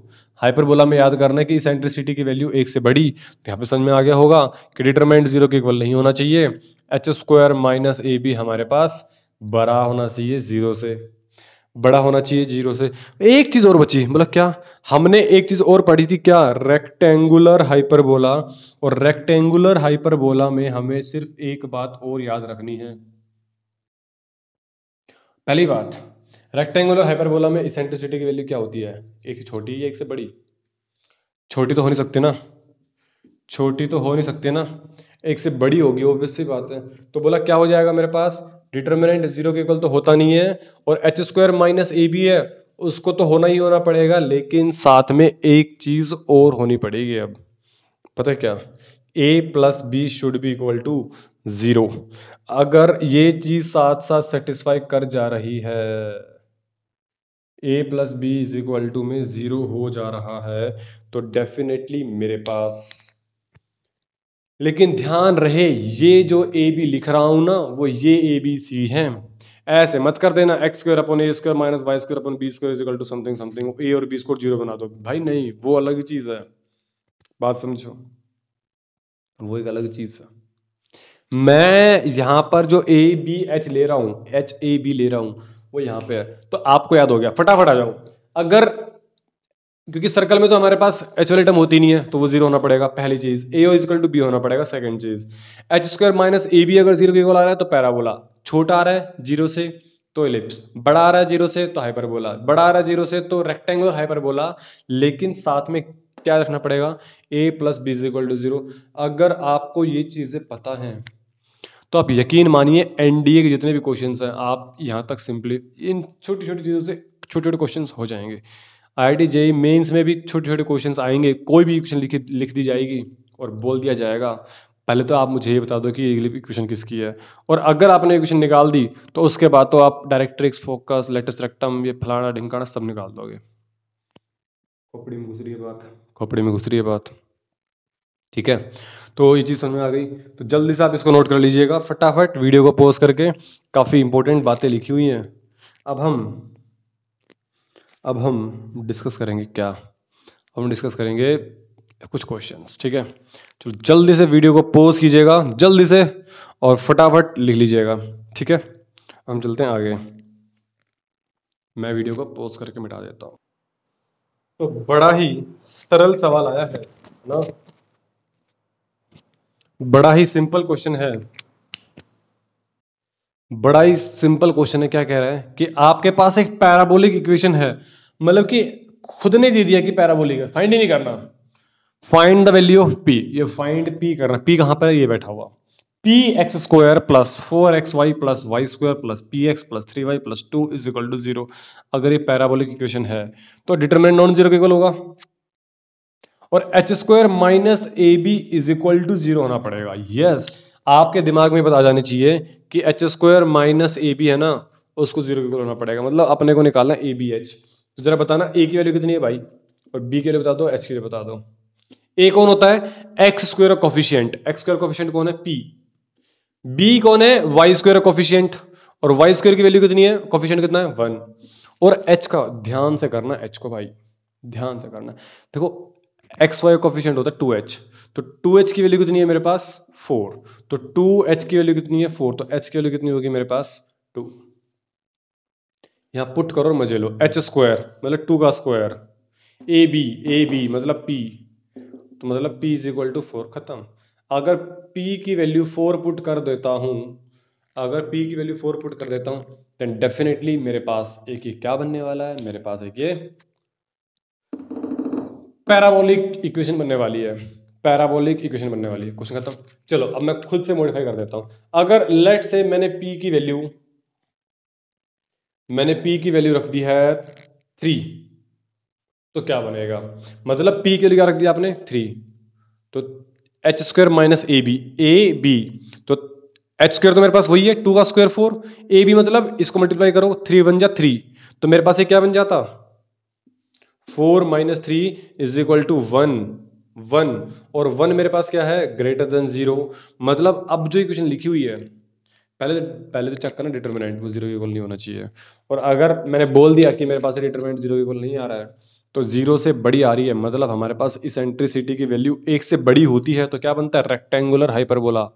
हाइपरबोला में याद करना है कि सेंट्रिसिटी की वैल्यू एक से बड़ी तो यहाँ पे समझ में आ गया होगा कि डिटरमेंट जीरो के इक्वल नहीं होना चाहिए H square minus A B हमारे पास बड़ा होना चाहिए जीरो से बड़ा होना चाहिए जीरो से एक चीज़ और बची बोला क्या हमने एक चीज़ और पढ़ी थी क्या रेक्टेंगुलर हाइपरबोला और रेक्टेंगुलर हाइपरबोला में हमें सिर्फ एक बात और याद रखनी है पहली बात रेक्टेंगुलर हाइपरबोला में इसेंट्रिसिटी की वैल्यू क्या होती है एक छोटी या एक से बड़ी छोटी तो हो नहीं सकती ना छोटी तो हो नहीं सकती ना एक से बड़ी होगी ऑब्वियस सी बात है तो बोला क्या हो जाएगा मेरे पास डिटर्मिनेंट जीरो के इक्वल तो होता नहीं है और एच स्क्वायर माइनस ए भी है उसको तो होना ही होना पड़ेगा लेकिन साथ में एक चीज़ और होनी पड़ेगी अब पता है क्या A plus B should be equal to zero अगर ये चीज़ साथ साथ सेटिस्फाई कर जा रही है A plus B is equal to में ज़ीरो हो जा रहा है तो डेफिनेटली मेरे पास लेकिन ध्यान रहे ये जो ए बी लिख रहा हूं ना वो ये ए बी सी है ऐसे मत कर देना X square upon A square minus Y square upon B square is equal to something something A और बी स्कोर जीरो बना दो भाई नहीं वो अलग चीज़ है बात समझो वो एक अलग चीज़ है मैं यहां पर जो ए बी एच ले रहा हूं एच ए बी ले रहा हूं वो यहां पे है तो आपको याद हो गया फटाफट आ जाओ अगर क्योंकि सर्कल में तो हमारे पास एच वाली टर्म होती नहीं है तो वो जीरो होना पड़ेगा पहली चीज ए इजिकल टू बी होना पड़ेगा सेकंड चीज H square minus A B अगर जीरो के इक्वल आ रहा है तो पैराबोला छोटा आ रहा है जीरो से तो इलिप्स बड़ा आ रहा है जीरो से तो हाइपरबोला बड़ा आ रहा है जीरो से तो रेक्टेंगुलर हाइपरबोला लेकिन साथ में क्या रखना पड़ेगा A plus B equal to zero अगर आपको ये चीज़ें पता हैं तो आप यकीन मानिए एनडीए के जितने भी क्वेश्चन हैं आप यहाँ तक सिंपली इन छोटी छोटी चीज़ों से छोटे छोटे क्वेश्चन हो जाएंगे आई आई जेई मेन्स में भी छोटे छोटे क्वेश्चन आएंगे कोई भी क्वेश्चन लिख दी जाएगी और बोल दिया जाएगा पहले तो आप मुझे ये बता दो कि ईगलिप इक्वेशन किसकी है और अगर आपने इक्वेशन निकाल दी तो उसके बाद तो आप डायरेक्ट्रिक्स फोकस लेटेस्ट रेक्टम ये फलाना ढिंकाना सब निकाल दोगे खोपड़ी में घुस रही है बात खोपड़ी में घुस रही है बात ठीक है तो ये चीज़ समझ में आ गई तो जल्दी से आप इसको नोट कर लीजिएगा फटाफट वीडियो को पोज करके काफ़ी इंपॉर्टेंट बातें लिखी हुई हैं अब हम अब हम डिस्कस करेंगे क्या हम डिस्कस करेंगे कुछ क्वेश्चंस ठीक है चलो तो जल्दी से वीडियो को पोज कीजिएगा जल्दी से और फटाफट लिख लीजिएगा ठीक है हम चलते हैं आगे मैं वीडियो को पोज करके मिटा देता हूँ तो बड़ा ही सरल सवाल आया है ना बड़ा ही सिंपल क्वेश्चन है बड़ा ही सिंपल क्वेश्चन है क्या कह रहा है कि आपके पास एक पैराबोलिक इक्वेशन है मतलब कि खुद ने दे दिया कि पैराबोलिक है फाइंड ही नहीं करना find the value of P ये फाइंड पी करना पी कहां पर है ये बैठा हुआ P X square plus four X Y plus Y square plus P X plus three Y plus two is equal to zero अगर ये पैराबोलिक इक्वेशन है तो डिटरमिनेंट नॉन जीरो इक्वल होगा और H square minus A B is equal to zero होना पड़ेगा यस yes, आपके दिमाग में बता जानी चाहिए कि H square minus A B है ना उसको जीरो इक्वल होना पड़ेगा मतलब अपने को निकालना ए बी एच तो जरा बताना ए की वैल्यू कितनी है भाई और बी के लिए बता दो एच के लिए बता दो ए कौन होता है X square coefficient X square coefficient कौन है पी बी कौन है वाई स्क्वेयर कॉफिशियंट और वाई स्क्वेयर की वैल्यू कितनी है कॉफिशियंट कितना है वन और एच का ध्यान से करना एच को भाई ध्यान से करना देखो एक्स वाई कॉफिशियंट होता है टू एच तो टू एच की वैल्यू कितनी है मेरे पास फोर तो टू एच की वैल्यू कितनी है फोर तो एच की वैल्यू कितनी होगी मेरे पास टू यहां पुट करो और मजे लो एच स्क्वायर मतलब टू का square A B A B मतलब पी तो मतलब P is equal to four ख़त्म अगर पी की वैल्यू फोर पुट कर देता हूँ अगर पी की वैल्यू फोर पुट कर देता हूँ देन डेफिनेटली मेरे पास एक ही क्या बनने वाला है मेरे पास एक ये पैराबोलिक इक्वेशन बनने वाली है पैराबोलिक इक्वेशन बनने वाली है क्वेश्चन खत्म चलो अब मैं खुद से मॉडिफाई कर देता हूँ अगर लेट से मैंने पी की वैल्यू मैंने पी की वैल्यू रख दी है थ्री तो क्या बनेगा मतलब पी के लिए क्या रख दिया आपने थ्री तो H square minus A B A B तो एच स्क्वायर तो मेरे पास वही है टू का स्क्वायर फोर ए बी मतलब इसको मल्टीप्लाई करो थ्री बन जा थ्री तो मेरे पास ये क्या बन जाता four minus three is equal to one one और वन मेरे पास क्या है ग्रेटर देन जीरो मतलब अब जो इक्वेशन लिखी हुई है पहले पहले तो चेक करना डिटरमिनेंट वो जीरो इक्वल नहीं होना चाहिए और अगर मैंने बोल दिया कि मेरे पास डिटरमिनेंट जीरो इक्वल नहीं आ रहा है तो ज़ीरो से बड़ी आ रही है मतलब हमारे पास इस एंट्रिसिटी की वैल्यू एक से बड़ी होती है तो क्या बनता है रेक्टेंगुलर हाइपरबोला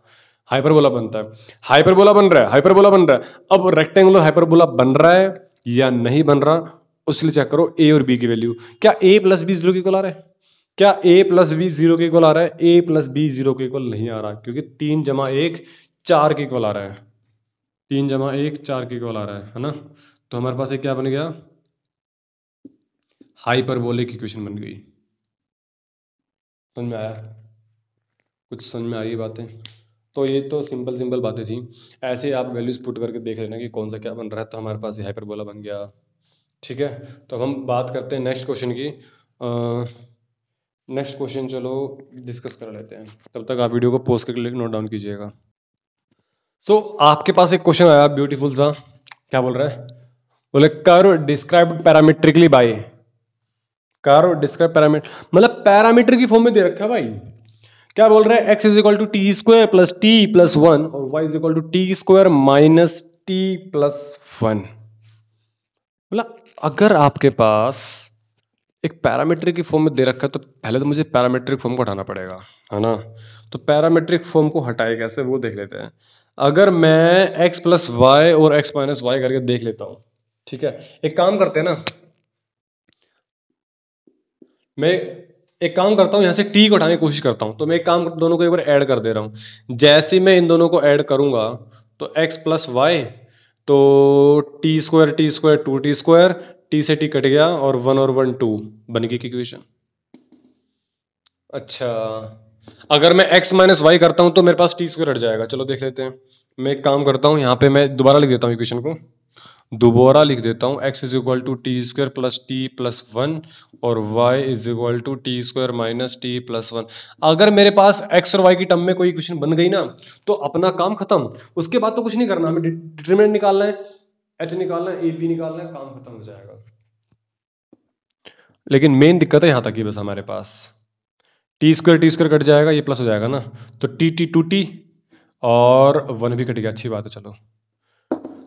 हाइपरबोला बनता है हाइपरबोला बन रहा है हाइपरबोला बन रहा है अब रेक्टेंगुलर हाइपरबोला बन रहा है या नहीं बन रहा उसलिए चेक करो ए और बी की वैल्यू क्या ए प्लस बी जीरो के कॉल आ रहा है क्या ए प्लस बी जीरो के इक्वल आ रहा है ए प्लस बी जीरो के इक्वल नहीं आ रहा क्योंकि तीन जमा एक चार के इक्वल आ रहा है तीन जमा एक चार के इक्वल आ रहा है है ना तो हमारे पास ये क्या बन गया हाइपरबोलिक इक्वेशन बन गई समझ में आया कुछ समझ में आ रही है बातें तो ये तो सिंपल सिंपल बातें थी ऐसे आप वैल्यूज पुट करके देख लेना कि कौन सा क्या बन रहा है तो हमारे पास ये हाइपरबोला बन गया ठीक है तो अब हम बात करते हैं नेक्स्ट क्वेश्चन की नेक्स्ट क्वेश्चन चलो डिस्कस कर लेते हैं तब तक आप वीडियो को पोस्ट करके नोट डाउन कीजिएगा सो आपके पास एक क्वेश्चन आया ब्यूटीफुल सा क्या बोल रहा है बोले कर्व डिस्क्राइब पैरामीट्रिकली बाई कार और डिस्क्राइब पैरामीटर मतलब पैरामीटर की फॉर्म में दे रखा है भाई क्या बोल रहे हैं X is equal to T square plus T plus one और Y is equal to T square minus T plus one मतलब अगर आपके पास एक पैरामीट्रिक की फॉर्म में दे रखा है तो पहले तो मुझे पैरामीट्रिक फॉर्म को हटाना पड़ेगा है ना तो पैरामीट्रिक फॉर्म को हटाए कैसे वो देख लेते हैं अगर मैं x प्लस वाई और x माइनस वाई करके देख लेता हूँ ठीक है एक काम करते हैं ना मैं एक काम करता हूँ यहाँ से टी को उठाने की कोशिश करता हूँ तो मैं एक काम दोनों को एक बार ऐड कर दे रहा हूँ जैसे मैं इन दोनों को ऐड करूँगा तो एक्स प्लस वाई तो T square T square two T square T से टी कट गया और वन और वन टू बन गई इक्वेशन अच्छा अगर मैं एक्स माइनस वाई करता हूँ तो मेरे पास टी स्क्वायर हट जाएगा चलो देख लेते हैं मैं एक काम करता हूँ यहाँ पे मैं दोबारा लिख देता हूँ इक्वेशन को दोबारा लिख देता हूँ x is equal to T square plus T plus one और y is equal to T square minus T plus one अगर मेरे पास x और y की टर्म में कोई क्वेश्चन बन गई ना तो अपना काम खत्म उसके बाद तो कुछ नहीं करना हमें डिटर्मिनेंट निकालना है एच निकालना है ए पी निकालना है काम खत्म हो जाएगा लेकिन मेन दिक्कत है यहाँ तक ही बस हमारे पास T square T square cut जाएगा ये प्लस हो जाएगा ना तो टी टी टू टी और वन भी कट गया अच्छी बात है चलो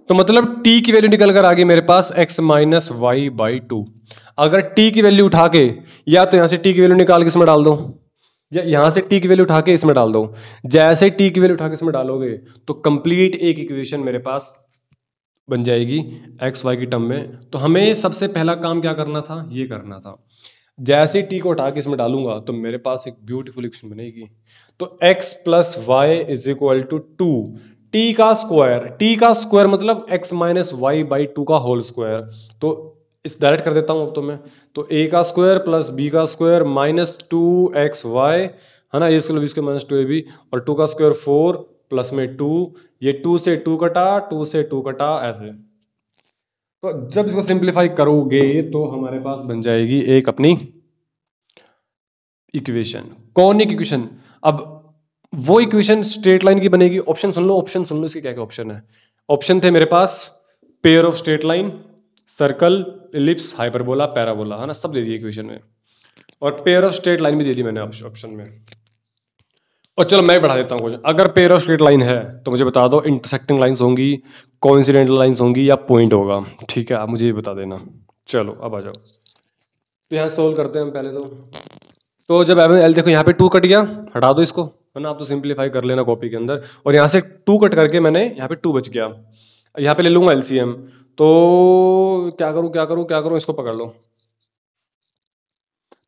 तो मतलब t की वैल्यू निकल कर आ गई मेरे पास x minus Y by two अगर t की वैल्यू उठा के या तो यहां से t की वैल्यू निकाल के इसमें डाल दो या यहां से t की वैल्यू उठा के इसमें डाल दो जैसे t की वैल्यू उठा के इसमें डालोगे तो कंप्लीट एक इक्वेशन मेरे पास बन जाएगी एक्स वाई की टर्म में तो हमें सबसे पहला काम क्या करना था ये करना था जैसे टी को उठा के इसमें डालूंगा तो मेरे पास एक ब्यूटीफुल इक्वेशन बनेगी तो X plus Y is equal to two T का स्क्वायर टी का स्क्वायर मतलब X minus Y by two का होल स्क्वायर तो इस डायरेक्ट कर देता हूं अब तो मैं तो ए का स्क्वायर प्लस बी का square minus two X Y है ना A square B square minus two A B और टू का स्क्वायर फोर प्लस में टू ये टू से टू कटा टू से टू कटा ऐसे तो जब इसको सिंप्लीफाई करोगे तो हमारे पास बन जाएगी एक अपनी इक्वेशन कौनिक इक्वेशन अब वो इक्वेशन स्ट्रेट लाइन की बनेगी ऑप्शन सुन लो ऑप्शन सुन लो इसके क्या क्या ऑप्शन है ऑप्शन थे मेरे पास pair of straight line circle ellipse hyperbola parabola है ना सब दे दिए इक्वेशन में और पेयर ऑफ स्ट्रेट लाइन भी दे दी मैंने ऑप्शन में और चलो मैं बढ़ा देता हूँ क्वेश्चन अगर पेयर ऑफ स्ट्रेट लाइन है तो मुझे बता दो इंटरसेक्टिंग लाइन्स होंगी कॉन्सिडेंट लाइन्स होंगी या पॉइंट होगा ठीक है आप मुझे ये बता देना चलो अब आ जाओ तो यहाँ सोल्व करते हैं हम पहले तो तो जब एम एल देखो यहाँ पे टू कट गया हटा दो इसको है ना आप तो सिंप्लीफाई कर लेना कॉपी के अंदर और यहाँ से टू कट करके मैंने यहाँ पे टू बच गया यहाँ पे ले लूंगा एल तो क्या करूँ क्या करूँ क्या करूँ इसको पकड़ लो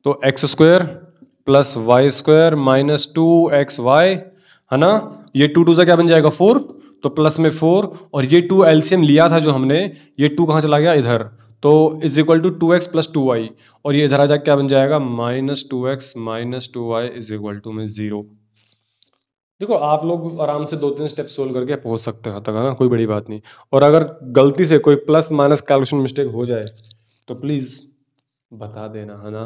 तो X square plus Y square minus two X Y है ना ये टू टू सा क्या बन जाएगा फोर तो प्लस में फोर और ये टू एलसीएम लिया था जो हमने ये टू कहाँ चला गया इधर तो is equal to two X plus two Y और ये इधर आ जाकर क्या बन जाएगा minus two X minus two Y is equal to में ज़ीरो देखो आप लोग आराम से दो तीन स्टेप सोल्व करके पहुंच सकते हैं तक है ना कोई बड़ी बात नहीं और अगर गलती से कोई प्लस माइनस कैलकुलेशन मिस्टेक हो जाए तो प्लीज़ बता देना है ना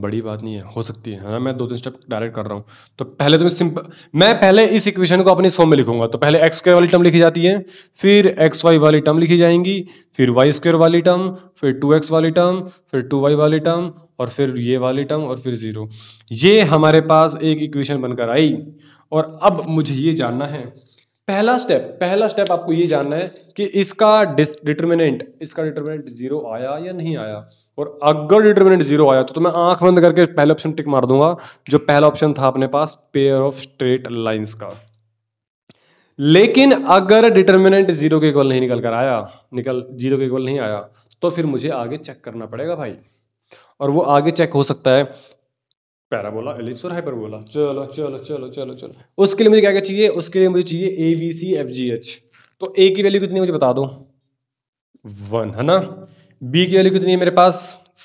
बड़ी बात नहीं है हो सकती है ना मैं दो तीन स्टेप डायरेक्ट कर रहा हूँ तो पहले तो मैं सिंपल मैं पहले इस इक्वेशन को अपनी फॉर्म में लिखूंगा तो पहले एक्स स्क्वायर वाली टर्म लिखी जाती है फिर एक्स वाई वाली टर्म लिखी जाएंगी फिर वाई स्क्वायर वाली टर्म फिर टू एक्स वाली टर्म फिर टू वाई वाली टर्म और फिर ये वाली टर्म और फिर ज़ीरो ये हमारे पास एक इक्वेशन बनकर आई और अब मुझे ये जानना है पहला स्टेप पहला स्टेप आपको ये जानना है कि इसका डिस डिटर्मिनेंट इसका डिटर्मिनेंट जीरो आया या नहीं आया और अगर डिटर्मिनेंट जीरो आया तो, तो मैं आंख बंद करके पहले ऑप्शन टिक मार दूंगा जो पहला ऑप्शन था अपने पास पेयर ऑफ स्ट्रेट लाइंस का लेकिन अगर डिटर्मिनेंट जीरो के इक्वल नहीं निकल कर आया निकल जीरो के इक्वल नहीं आया तो फिर मुझे आगे चेक करना पड़ेगा भाई और वो आगे चेक हो सकता है पैराबोला एलिप्स और हाइपरबोला चलो चलो चलो चलो चलो उसके लिए मुझे क्या क्या चाहिए उसके लिए मुझे चाहिए A B C F G H तो ए की वैल्यू कितनी मुझे बता दो वन है ना बी की वैल्यू कितनी है मेरे पास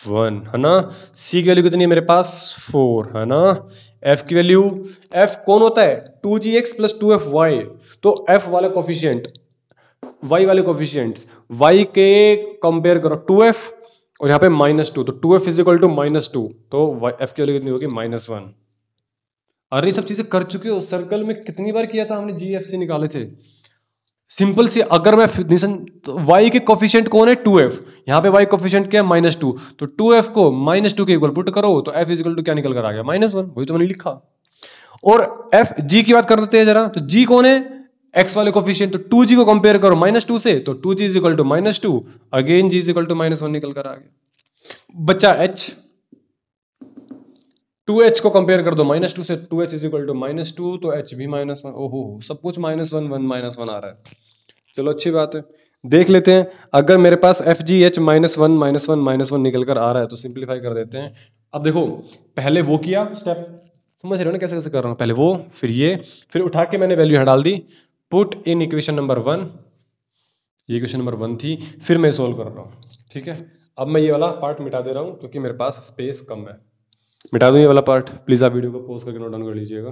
वन है ना सी की वैल्यू कितनी है मेरे पास फोर है ना एफ की वैल्यू एफ कौन होता है two G X plus two F Y तो एफ वाले कोफिशियंट वाई वाले कोफिशियंट वाई के कंपेयर करो टू एफ और यहाँ पे माइनस टू तो two F is equal to minus two तो एफ की वैल्यू कितनी होगी माइनस वन अरे सब चीजें कर चुके हो सर्कल में कितनी बार किया था हमने जी एफ सी निकाले थे सिंपल से अगर मैं वाई तो के कोफिशियंट कौन है टू एफ यहाँ पे वाई कोफिशियंट क्या है माइनस टू तो टू एफ को माइनस टू के इक्वल पुट करो तो एफ इजिकल टू क्या निकल कर आ गया माइनस वन वही तो मैंने लिखा और एफ जी की बात करते हैं जरा तो जी कौन है एक्स वाले कोफिशियंट तो टू जी को कंपेयर करो माइनस टू से तो two G is equal to minus two again G is equal to minus one निकल कर आ गया बच्चा एच टू एच को कंपेयर कर दो माइनस टू से two H is equal to minus two तो एच भी माइनस वन ओहो सब कुछ minus one one minus one आ रहा है चलो अच्छी बात है देख लेते हैं अगर मेरे पास F G H minus one minus one minus one निकल कर आ रहा है तो सिंप्लीफाई कर देते हैं अब देखो पहले वो किया स्टेप समझ रहे हो ना कैसे कैसे कर रहा हूँ पहले वो फिर ये फिर उठा के मैंने वैल्यू हटा दी put in equation number one ये क्वेश्चन नंबर वन थी फिर मैं सोल्व कर रहा हूँ ठीक है अब मैं ये वाला पार्ट मिटा दे रहा हूँ क्योंकि मेरे पास स्पेस कम है मिटा दूँ ये वाला पार्ट प्लीज़ आप वीडियो को पोस्ट करके नोट डाउन कर लीजिएगा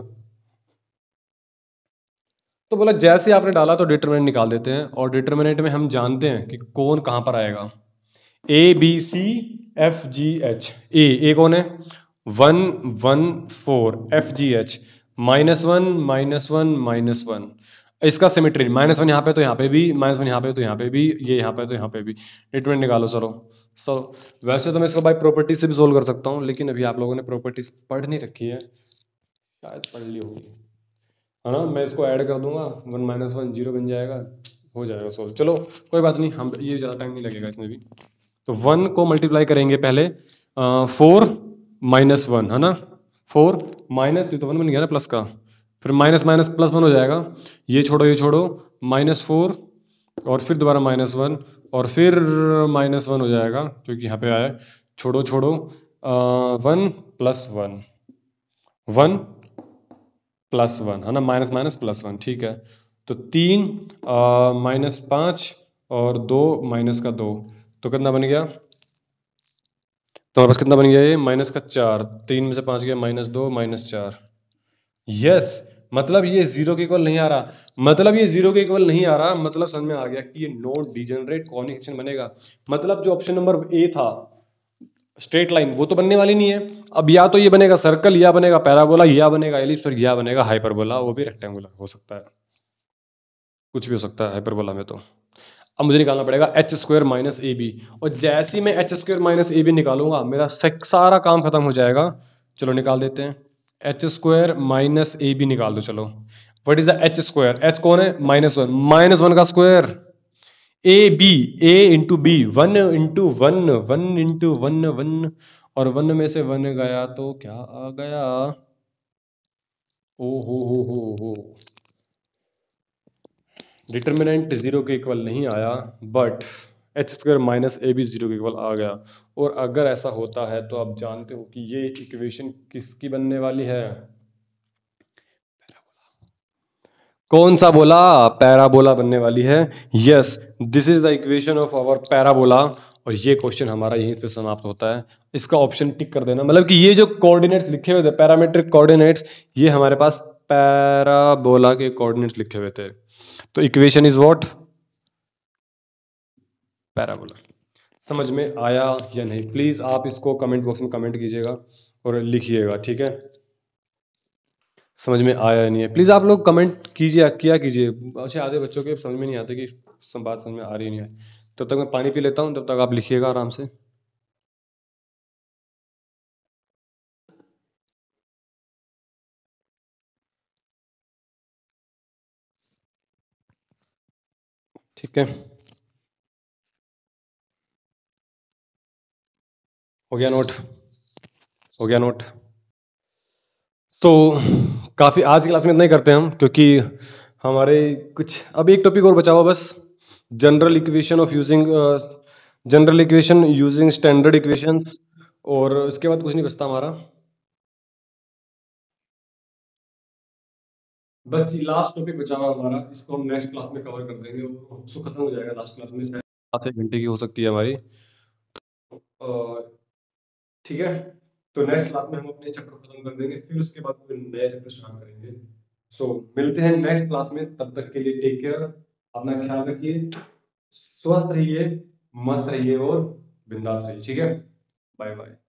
तो बोला जैसे आपने डाला तो डिटर्मिनेंट निकाल देते हैं और डिटर्मिनेंट में हम जानते हैं कि कौन कहां पर आएगा A B C F G H A A कौन है one one four F G H minus one minus one minus one इसका सिमिट्री माइनस वन यहाँ पे तो यहाँ पे भी माइनस वन यहाँ पे तो यहाँ पे भी ये यहाँ पे तो यहाँ पे भी डिटमेंट निकालो सरो सो so, वैसे तो मैं इसको बाई प्रॉपर्टी से भी सोल्व कर सकता हूँ लेकिन अभी आप लोगों ने प्रॉपर्टीज पढ़ नहीं रखी है शायद पढ़ ली होगी है ना मैं इसको ऐड कर दूंगा वन माइनस वन जीरो बन जाएगा हो जाएगा सोल्व चलो कोई बात नहीं हम ये ज़्यादा टाइम नहीं लगेगा इसमें भी तो वन को मल्टीप्लाई करेंगे पहले फोर माइनस वन है ना फोर माइनस तो वन बन गया ना प्लस का फिर माइनस माइनस प्लस वन हो जाएगा ये छोड़ो ये छोड़ो माइनस फोर और फिर दोबारा माइनस वन और फिर माइनस वन हो जाएगा क्योंकि यहाँ पे आया छोड़ो छोड़ो one plus one one plus one है ना माइनस माइनस प्लस वन ठीक है तो तीन माइनस पाँच और दो माइनस का दो तो कितना बन गया तो हमारे पास कितना बन गया ये माइनस का चार तीन में से पाँच गया माइनस दो माइनस चार यस yes, मतलब ये जीरो के इक्वल नहीं आ रहा मतलब ये जीरो के इक्वल नहीं आ रहा मतलब समझ में आ गया कि ये नॉन डिजनरेट कॉनिकेशन बनेगा मतलब जो ऑप्शन नंबर ए था स्ट्रेट लाइन वो तो बनने वाली नहीं है अब या तो ये बनेगा सर्कल या बनेगा पैराबोला या बनेगा एलिप्स और या बनेगा हाइपरबोला वो भी रेक्टेंगुलर हो सकता है कुछ भी हो सकता है हाइपरबोला में तो अब मुझे निकालना पड़ेगा H square minus A B और जैसे ही मैं H square minus A B निकालूंगा मेरा सारा काम खत्म हो जाएगा चलो निकाल देते हैं H square minus A B निकाल दो चलो what is the H square H कौन है माइनस वन माइनस वन का square A B A into B one into one one into one one और वन में से वन गया तो क्या आ गया ओ हो हो हो हो डिटर्मिनेंट जीरो के इक्वल नहीं आया but H square minus A भी जीरो के इक्वल आ गया और अगर ऐसा होता है तो आप जानते हो कि ये इक्वेशन किसकी बनने वाली है कौन सा बोला पैराबोला बनने वाली है yes this is the equation of our parabola और ये क्वेश्चन हमारा यहीं पे समाप्त होता है इसका ऑप्शन टिक कर देना मतलब कि ये जो कोऑर्डिनेट्स लिखे हुए थे पैरामेट्रिक कोऑर्डिनेट्स ये हमारे पास पैराबोला के कोऑर्डिनेट्स लिखे हुए थे तो इक्वेशन इज व्हाट पैराबोला समझ में आया या नहीं प्लीज़ आप इसको कमेंट बॉक्स में कमेंट कीजिएगा और लिखिएगा ठीक है समझ में आया नहीं है प्लीज़ आप लोग कमेंट कीजिए क्या कीजिए अच्छे आधे बच्चों के समझ में नहीं आते कि बात समझ में आ रही नहीं है तब तक मैं पानी पी लेता हूं तब तक आप लिखिएगा आराम से ठीक है हो गया नोट हो गया नोट तो काफ़ी आज की क्लास में इतना ही करते हैं हम क्योंकि हमारे कुछ अभी एक टॉपिक और बचा हुआ बस general equation of using general equation using standard equations और इसके बाद कुछ नहीं बचता हमारा बस ये लास्ट टॉपिक बचा हुआ हमारा इसको हम नेक्स्ट क्लास में कवर कर देंगे खत्म हो जाएगा लास्ट क्लास में शायद एक घंटे की हो सकती है हमारी तो, आ, ठीक है तो नेक्स्ट क्लास में हम अपने चैप्टर खत्म कर देंगे फिर उसके बाद कोई नया चैप्टर स्टार्ट करेंगे सो so, मिलते हैं नेक्स्ट क्लास में तब तक के लिए टेक केयर अपना ख्याल रखिए स्वस्थ रहिए मस्त रहिए और बिंदास रहिए ठीक है बाय बाय